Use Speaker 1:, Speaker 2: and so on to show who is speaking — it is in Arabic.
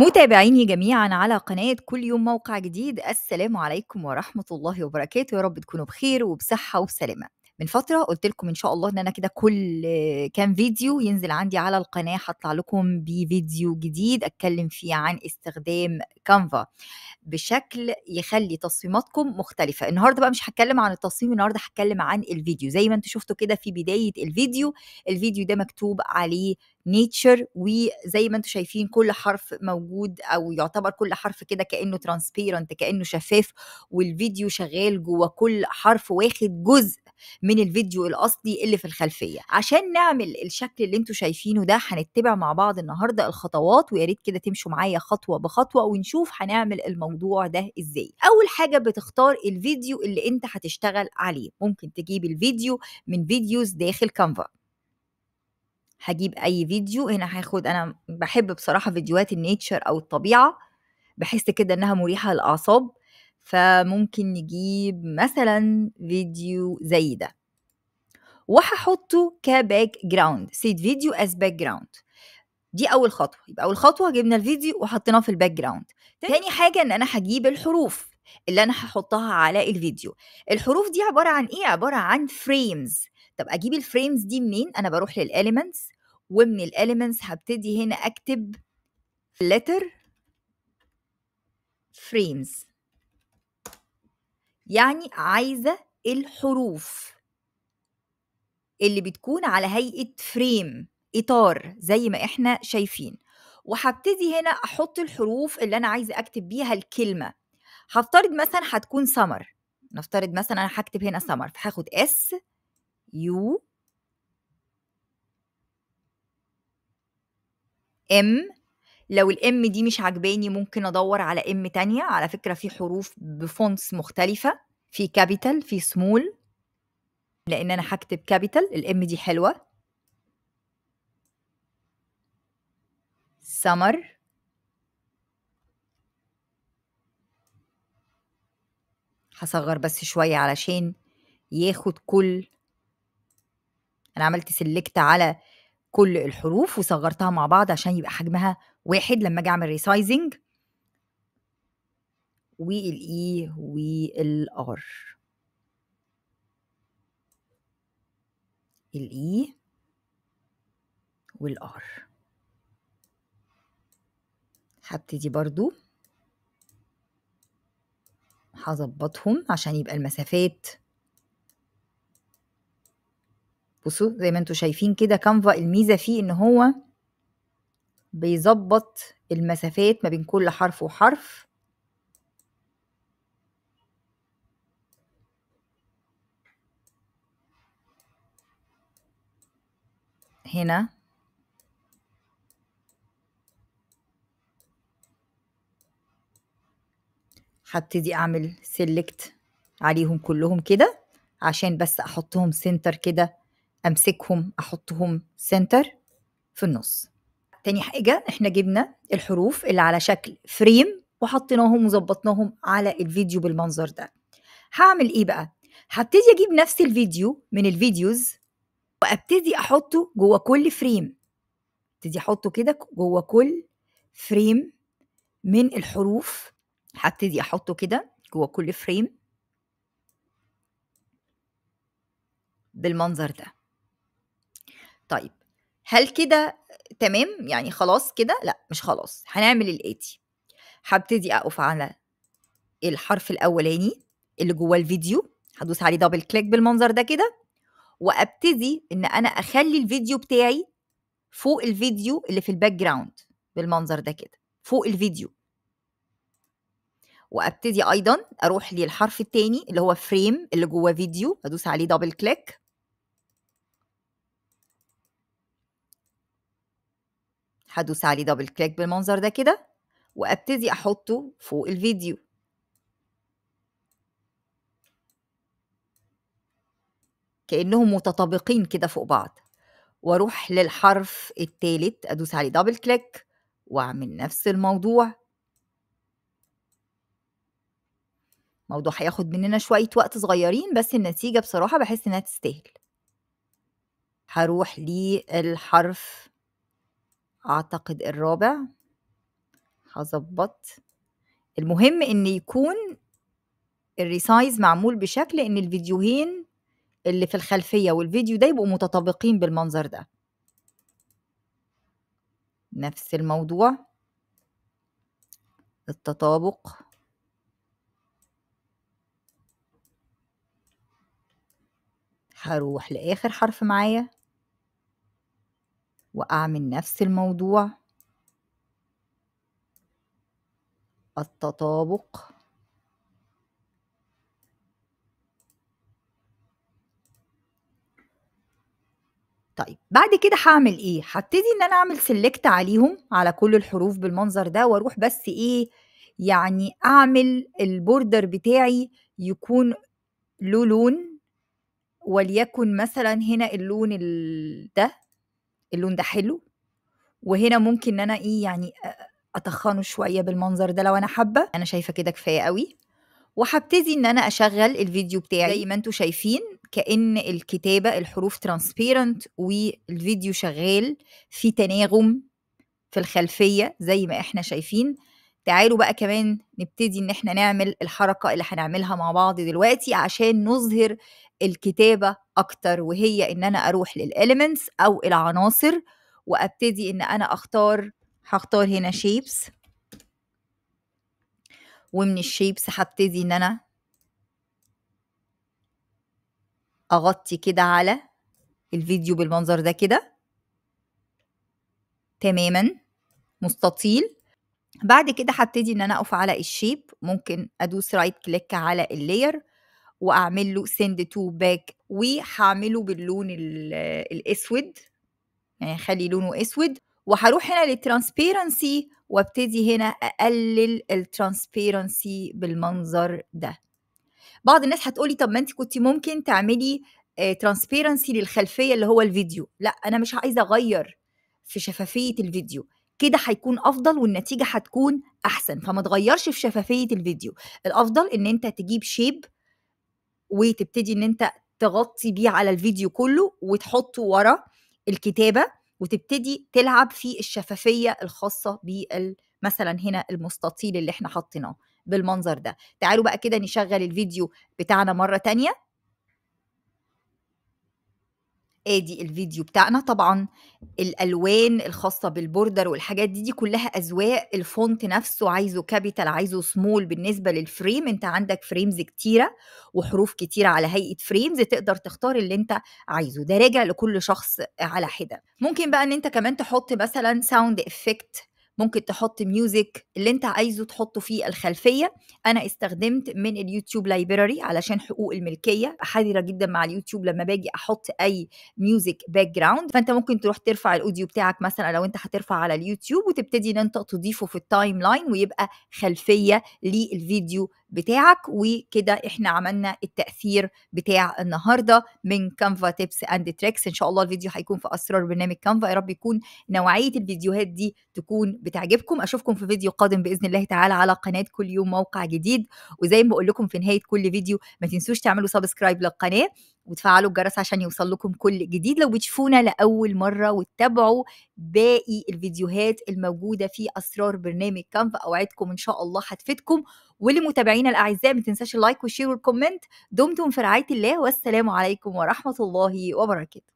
Speaker 1: متابعيني جميعا على قناة كل يوم موقع جديد السلام عليكم ورحمة الله وبركاته يا رب تكونوا بخير وبصحة وسلامة من فتره قلت لكم ان شاء الله ان انا كده كل كام فيديو ينزل عندي على القناه هطلع لكم بفيديو جديد اتكلم فيه عن استخدام كانفا بشكل يخلي تصميماتكم مختلفه النهارده بقى مش هتكلم عن التصميم النهارده هتكلم عن الفيديو زي ما انتم شفتوا كده في بدايه الفيديو الفيديو ده مكتوب عليه نيتشر وزي ما انتم شايفين كل حرف موجود او يعتبر كل حرف كده كانه ترانسبيرنت كانه شفاف والفيديو شغال جوه كل حرف واخد جزء من الفيديو الاصلي اللي في الخلفيه عشان نعمل الشكل اللي انتم شايفينه ده هنتبع مع بعض النهارده الخطوات ويا ريت كده تمشوا معايا خطوه بخطوه ونشوف هنعمل الموضوع ده ازاي اول حاجه بتختار الفيديو اللي انت هتشتغل عليه ممكن تجيب الفيديو من فيديوز داخل كانفا هجيب اي فيديو هنا هاخد انا بحب بصراحه فيديوهات النيتشر او الطبيعه بحس كده انها مريحه للاعصاب فممكن نجيب مثلا فيديو زي ده وهحطه كباك جراوند سيت فيديو از باك جراوند دي اول خطوه يبقى اول خطوه جبنا الفيديو وحطيناه في الباك جراوند تاني حاجه ان انا هجيب الحروف اللي انا هحطها على الفيديو الحروف دي عباره عن ايه عباره عن فريمز طب اجيب الفريمز دي منين انا بروح للاليمنتس ومن الاليمنتس هبتدي هنا اكتب letter فريمز يعني عايزة الحروف اللي بتكون على هيئة فريم إطار زي ما إحنا شايفين وهبتدي هنا أحط الحروف اللي أنا عايزة أكتب بيها الكلمة هفترض مثلا هتكون سمر نفترض مثلا أنا هكتب هنا سمر فهاخد اس يو ام لو الام دي مش عجباني ممكن ادور على ام تانية على فكره في حروف بفونتس مختلفه في كابيتال في سمول لان انا هكتب كابيتال الام دي حلوه سمر هصغر بس شويه علشان ياخد كل انا عملت سلكت على كل الحروف وصغرتها مع بعض عشان يبقى حجمها واحد لما اجي اعمل ريسايزنج والاي والار الاي والار هبتدي برضو هظبطهم عشان يبقى المسافات بصوا زي ما انتوا شايفين كده كانفا الميزه فيه ان هو بيظبط المسافات ما بين كل حرف وحرف هنا هبتدي اعمل سيلكت عليهم كلهم كده عشان بس احطهم سنتر كده امسكهم احطهم سنتر في النص تاني حاجة احنا جبنا الحروف اللي على شكل فريم وحطيناهم وظبطناهم على الفيديو بالمنظر ده هعمل ايه بقى هبتدي اجيب نفس الفيديو من الفيديوز وابتدي احطه جوه كل فريم ابتدي احطه كده جوه كل فريم من الحروف هبتدي احطه كده جوه كل فريم بالمنظر ده طيب هل كده تمام يعني خلاص كده لا مش خلاص هنعمل الاتي هبتدي اقف على الحرف الاولاني اللي جوه الفيديو هدوس عليه دبل كليك بالمنظر ده كده وابتدي ان انا اخلي الفيديو بتاعي فوق الفيديو اللي في الباك جراوند بالمنظر ده كده فوق الفيديو وابتدي ايضا اروح للحرف التاني اللي هو فريم اللي جوه فيديو ادوس عليه دبل كليك هدوس عليه دبل كليك بالمنظر ده كده وابتدي احطه فوق الفيديو كانهم متطابقين كده فوق بعض واروح للحرف التالت ادوس عليه دبل كليك واعمل نفس الموضوع موضوع هياخد مننا شويه وقت صغيرين بس النتيجه بصراحه بحس انها تستاهل هروح للحرف أعتقد الرابع هظبط المهم إن يكون الريسايز معمول بشكل إن الفيديوهين اللي في الخلفية والفيديو ده يبقوا متطابقين بالمنظر ده نفس الموضوع التطابق هروح لآخر حرف معايا وأعمل نفس الموضوع التطابق طيب بعد كده هعمل ايه هبتدي ان انا اعمل سيلكت عليهم على كل الحروف بالمنظر ده واروح بس ايه يعني اعمل البوردر بتاعي يكون له لون وليكن مثلا هنا اللون ده اللون ده حلو وهنا ممكن ان انا ايه يعني اتخنه شويه بالمنظر ده لو انا حابه انا شايفه كده كفايه قوي وهبتدي ان انا اشغل الفيديو بتاعي زي ما انتم شايفين كان الكتابه الحروف ترانسبيرنت والفيديو شغال في تناغم في الخلفيه زي ما احنا شايفين تعالوا بقى كمان نبتدي ان احنا نعمل الحركه اللي هنعملها مع بعض دلوقتي عشان نظهر الكتابه اكتر وهي ان انا اروح للاليمنتس او العناصر وابتدي ان انا اختار هختار هنا شيبس ومن الشيبس هبتدي ان انا اغطي كده على الفيديو بالمنظر ده كده تماما مستطيل بعد كده هبتدي ان انا اقف على الشيب ممكن ادوس رايت كليك على اللاير واعمل له سند تو باك وهعمله باللون الاسود يعني خلي لونه اسود وهروح هنا للترانسبيرنسي وابتدي هنا اقلل الترانسبيرنسي بالمنظر ده بعض الناس هتقولي طب ما انت كنت ممكن تعملي ترانسبيرنسي آه، للخلفيه اللي هو الفيديو لا انا مش عايزه اغير في شفافيه الفيديو كده هيكون افضل والنتيجه هتكون احسن فما تغيرش في شفافيه الفيديو الافضل ان انت تجيب شيب وتبتدي ان انت تغطي بيه على الفيديو كله وتحطه ورا الكتابه وتبتدي تلعب في الشفافيه الخاصه بال مثلا هنا المستطيل اللي احنا حطيناه بالمنظر ده تعالوا بقى كده نشغل الفيديو بتاعنا مره تانية ادي الفيديو بتاعنا طبعا الالوان الخاصه بالبوردر والحاجات دي دي كلها اذواق الفونت نفسه عايزه كابيتال عايزه سمول بالنسبه للفريم انت عندك فريمز كتيره وحروف كتيره على هيئه فريمز تقدر تختار اللي انت عايزه ده راجع لكل شخص على حده ممكن بقى ان انت كمان تحط مثلا ساوند افكت ممكن تحط ميوزك اللي انت عايزه تحطه في الخلفيه انا استخدمت من اليوتيوب لايبراري علشان حقوق الملكيه حذره جدا مع اليوتيوب لما باجي احط اي ميوزك باك جراوند فانت ممكن تروح ترفع الاوديو بتاعك مثلا لو انت هترفع على اليوتيوب وتبتدي ان انت تضيفه في التايم لاين ويبقى خلفيه للفيديو بتاعك وكده احنا عملنا التاثير بتاع النهارده من كانفا تيبس اند تريكس ان شاء الله الفيديو هيكون في اسرار برنامج كانفا يا رب يكون نوعيه الفيديوهات دي تكون بتعجبكم اشوفكم في فيديو قادم باذن الله تعالى على قناه كل يوم موقع جديد وزي ما بقول لكم في نهايه كل فيديو ما تنسوش تعملوا سبسكرايب للقناه وتفعلوا الجرس عشان يوصل لكم كل جديد لو بتشوفونا لأول مرة وتتابعوا باقي الفيديوهات الموجودة في أسرار برنامج كانفا أوعدكم إن شاء الله هتفيدكم ولمتابعينا الأعزاء ما تنساش اللايك والشير والكومنت دمتم في رعاية الله والسلام عليكم ورحمة الله وبركاته